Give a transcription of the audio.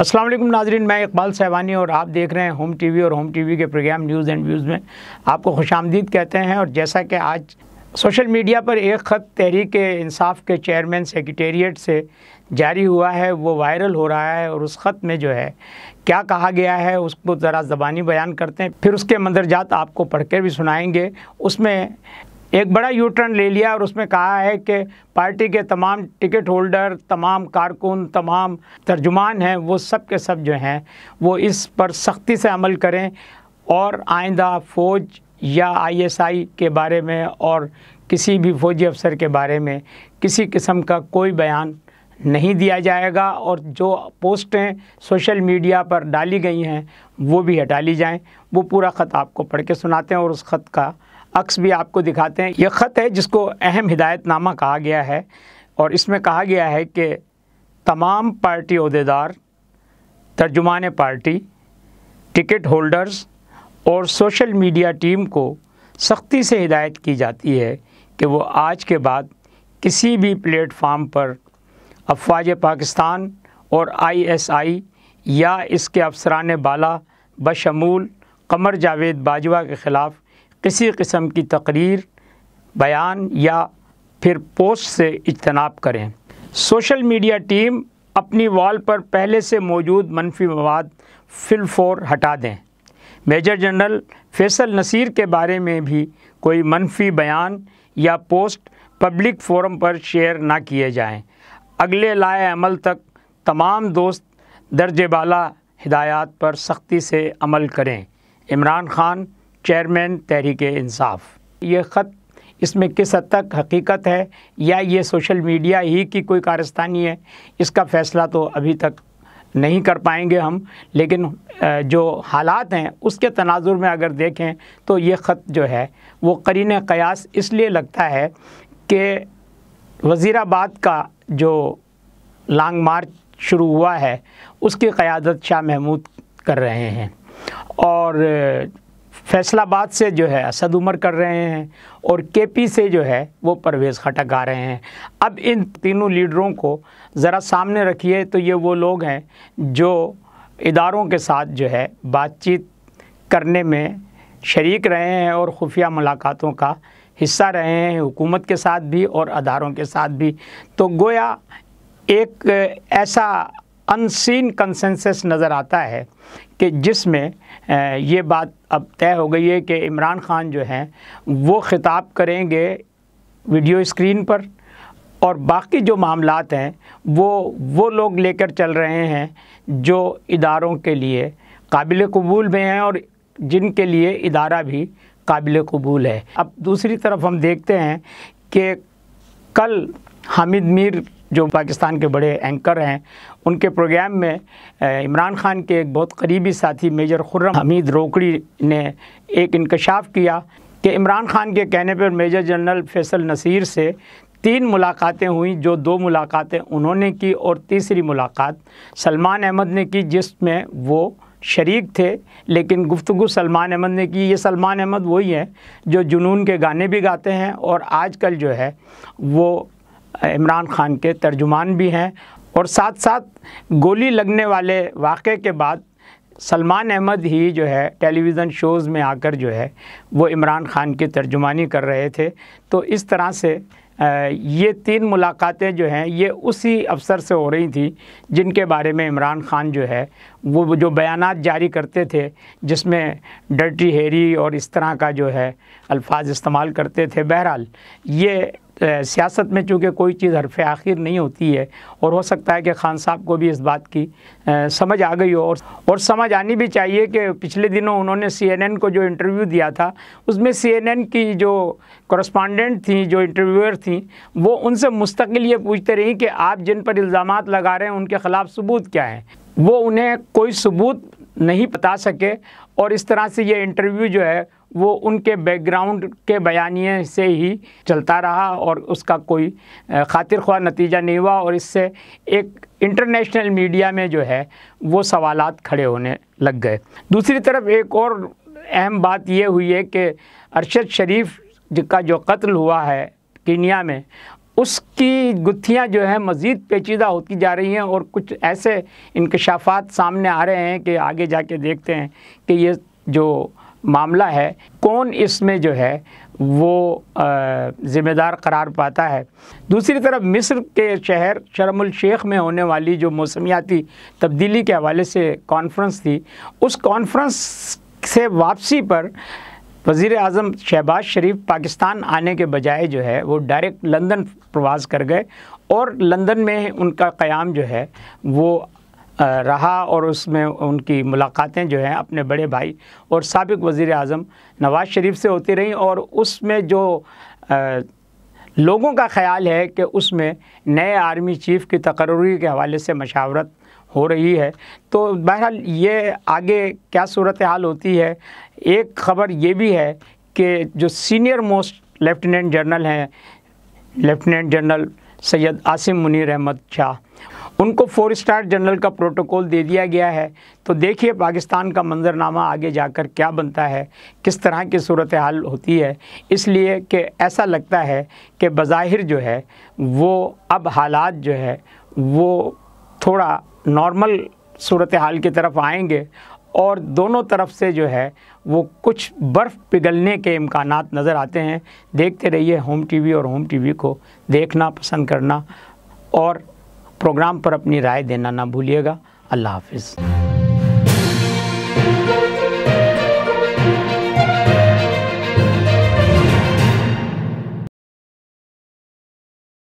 अस्सलाम वालेकुम नाजरीन मैं इकबाल सहवानी और आप देख रहे हैं होम टीवी और होम टीवी के प्रोग्राम न्यूज़ एंड व्यूज़ में आपको खुश आमदीद कहते हैं और जैसा कि आज सोशल मीडिया पर एक ख़त तहरीक इंसाफ के चेयरमैन सेक्रटेरिएट से जारी हुआ है वो वायरल हो रहा है और उस ख़त में जो है क्या कहा गया है उसको ज़रा ज़बानी बयान करते हैं फिर उसके मंदरजात आपको पढ़ भी सुनाएंगे उसमें एक बड़ा यू टर्न ले लिया और उसमें कहा है कि पार्टी के तमाम टिकट होल्डर तमाम कारकुन तमाम तर्जुमान हैं वो सब के सब जो हैं वो इस पर सख्ती से अमल करें और आइंदा फ़ौज या आईएसआई के बारे में और किसी भी फौजी अफसर के बारे में किसी किस्म का कोई बयान नहीं दिया जाएगा और जो पोस्टें सोशल मीडिया पर डाली गई हैं वो भी हटा ली जाएँ वो पूरा ख़त आपको पढ़ के सुनाते हैं और उस ख़त का अक्स भी आपको दिखाते हैं यह ख़त है जिसको अहम हिदायतनामा कहा गया है और इसमें कहा गया है कि तमाम पार्टी अहदेदार तर्जुमान पार्टी टिकट होल्डर्स और सोशल मीडिया टीम को सख्ती से हिदायत की जाती है कि वो आज के बाद किसी भी प्लेटफार्म पर अफवाज पाकिस्तान और आईएसआई या इसके अफसरान बाला बशमूल कमर जावेद बाजवा के ख़िलाफ़ किसी किस्म की तकरीर बयान या फिर पोस्ट से इजतनाब करें सोशल मीडिया टीम अपनी वॉल पर पहले से मौजूद मनफी मवाद फिलफोर हटा दें मेजर जनरल फैसल नसीर के बारे में भी कोई मनफी बयान या पोस्ट पब्लिक फोरम पर शेयर ना किए जाएं। अगले लाए अमल तक तमाम दोस्त दर्ज बाला हिदायत पर सख्ती से अमल करें इमरान खान चेयरमैन तहरीक इंसाफ ये ख़त इसमें किस हद तक हकीकत है या ये सोशल मीडिया ही की कोई कारस्तानी है इसका फ़ैसला तो अभी तक नहीं कर पाएंगे हम लेकिन जो हालात हैं उसके तनाजुर में अगर देखें तो ये ख़त जो है वो करीन क़यास इसलिए लगता है कि वज़ीराबाद का जो लॉन्ग मार्च शुरू हुआ है उसकी क़्यादत शाह महमूद कर रहे हैं और फैसलाबाद से जो है असद उमर कर रहे हैं और केपी से जो है वो परवेज़ खटक आ रहे हैं अब इन तीनों लीडरों को ज़रा सामने रखिए तो ये वो लोग हैं जो इदारों के साथ जो है बातचीत करने में शरीक रहे हैं और खुफिया मुलाकातों का हिस्सा रहे हैं हुकूमत के साथ भी और अदारों के साथ भी तो गोया एक ऐसा अनसीन कंसेंसस नज़र आता है कि जिसमें ये बात अब तय हो गई है कि इमरान ख़ान जो हैं वो ख़िताब करेंगे वीडियो स्क्रीन पर और बाकी जो मामलात हैं वो वो लोग लेकर चल रहे हैं जो इदारों के लिए काबिल कबूल में हैं और जिनके लिए इदारा भी काबिल कबूल है अब दूसरी तरफ हम देखते हैं कि कल हामिद मीर जो पाकिस्तान के बड़े एंकर हैं उनके प्रोग्राम में इमरान खान के एक बहुत करीबी साथी मेजर खुर्रम हमीद रोकड़ी ने एक इंकशाफ किया कि इमरान खान के कहने पर मेजर जनरल फैसल नसीर से तीन मुलाकातें हुई जो दो मुलाकातें उन्होंने की और तीसरी मुलाकात सलमान अहमद ने की जिसमें वो शरीक थे लेकिन गुफ्तगु सलमान अहमद ने की ये सलमान अहमद वही हैं जो जुनून के गाने भी गाते हैं और आजकल जो है वो इमरान खान के तर्जुमान भी हैं और साथ साथ गोली लगने वाले वाक़े के बाद सलमान अहमद ही जो है टेलीविज़न शोज़ में आकर जो है वो इमरान खान की तर्जुमानी कर रहे थे तो इस तरह से ये तीन मुलाकातें जो हैं ये उसी अफसर से हो रही थी जिनके बारे में इमरान खान जो है वो जो बयान जारी करते थे जिसमें डर्टी हेरी और इस तरह का जो है अल्फाज इस्तेमाल करते थे बहरहाल ये सियासत में चूँकि कोई चीज़ हरफ आखिर नहीं होती है और हो सकता है कि खान साहब को भी इस बात की समझ आ गई हो और, और समझ आनी भी चाहिए कि पिछले दिनों उन्होंने सीएनएन को जो इंटरव्यू दिया था उसमें सीएनएन की जो कॉरस्पांडेंट थी जो इंटरव्यूअर थी वो उनसे मुस्तकिल ये पूछते रहीं कि आप जिन पर इल्ज़ाम लगा रहे हैं उनके ख़िलाफ़ सबूत क्या है वो उन्हें कोई सबूत नहीं बता सके और इस तरह से ये इंटरव्यू जो है वो उनके बैकग्राउंड के बयानिए से ही चलता रहा और उसका कोई खातिर ख्वा नतीजा नहीं हुआ और इससे एक इंटरनेशनल मीडिया में जो है वो सवालात खड़े होने लग गए दूसरी तरफ एक और अहम बात ये हुई है कि अरशद शरीफ का जो कत्ल हुआ है कीनिया में उसकी गुत्थियाँ जो है मज़ीद पेचीदा होती जा रही हैं और कुछ ऐसे इनकशाफात सामने आ रहे हैं कि आगे जाके देखते हैं कि ये जो मामला है कौन इसमें जो है वो ज़िम्मेदार करार पाता है दूसरी तरफ मिस्र के शहर शरमुल शेख में होने वाली जो मौसमियाती तब्दीली के हवाले से कॉन्फ्रेंस थी उस कॉन्फ्रेंस से वापसी पर वज़ी अजम शहबाज शरीफ पाकिस्तान आने के बजाय जो है वो डायरेक्ट लंदन प्रवास कर गए और लंदन में उनका क़याम जो है वो रहा और उसमें उनकी मुलाकातें जो हैं अपने बड़े भाई और सबक वज़ी अजम नवाज़ शरीफ से होती रहीं और उसमें जो लोगों का ख्याल है कि उसमें नए आर्मी चीफ़ की तकर्री के हवाले से मशावरत हो रही है तो बहरहाल ये आगे क्या सूरत हाल होती है एक खबर ये भी है कि जो सीनियर मोस्ट लेफ्टिनेंट जनरल हैं लेफ्टिनेंट जनरल सैयद आसिम मुनीर अहमद शाह उनको फोर स्टार जनरल का प्रोटोकॉल दे दिया गया है तो देखिए पाकिस्तान का मंजरनामा आगे जाकर क्या बनता है किस तरह की सूरत हाल होती है इसलिए कि ऐसा लगता है कि बज़ाहिर जो है वो अब हालात जो है वो थोड़ा नॉर्मल सूरत हाल की तरफ आएंगे और दोनों तरफ से जो है वो कुछ बर्फ़ पिघलने के इम्कान नज़र आते हैं देखते रहिए होम टीवी और होम टीवी को देखना पसंद करना और प्रोग्राम पर अपनी राय देना ना भूलिएगा अल्लाह हाफिज़